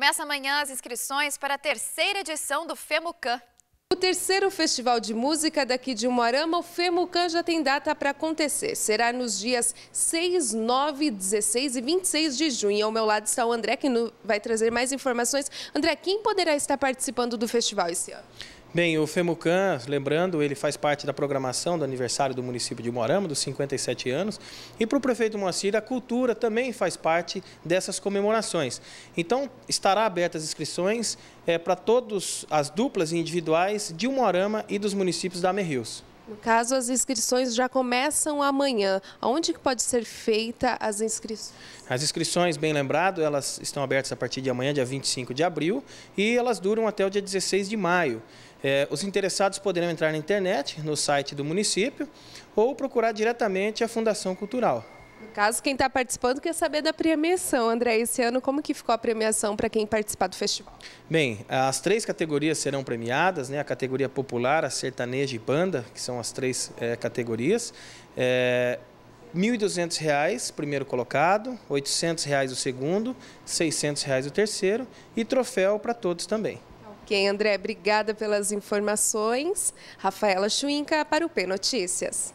Começa amanhã as inscrições para a terceira edição do FEMUCAN. O terceiro festival de música daqui de Moarama, o FEMUCAN, já tem data para acontecer. Será nos dias 6, 9, 16 e 26 de junho. Ao meu lado está o André, que vai trazer mais informações. André, quem poderá estar participando do festival esse ano? Bem, o FEMUCAN, lembrando, ele faz parte da programação do aniversário do município de Morama, dos 57 anos. E para o prefeito Moacir, a cultura também faz parte dessas comemorações. Então, estará abertas inscrições é, eh, para todas as duplas individuais de Morama e dos municípios da Amerrios. No caso, as inscrições já começam amanhã. Onde que pode ser feita as inscrições? As inscrições, bem lembrado, elas estão abertas a partir de amanhã, dia 25 de abril, e elas duram até o dia 16 de maio. É, os interessados poderão entrar na internet, no site do município, ou procurar diretamente a Fundação Cultural. No caso, quem está participando quer saber da premiação. André, esse ano como que ficou a premiação para quem participar do festival? Bem, as três categorias serão premiadas, né? a categoria popular, a sertaneja e banda, que são as três é, categorias. É, R$ 1.200 primeiro colocado, R$ 800,00 o segundo, R$ 600,00 o terceiro e troféu para todos também. Quem André, obrigada pelas informações. Rafaela Chuinca para o P Notícias.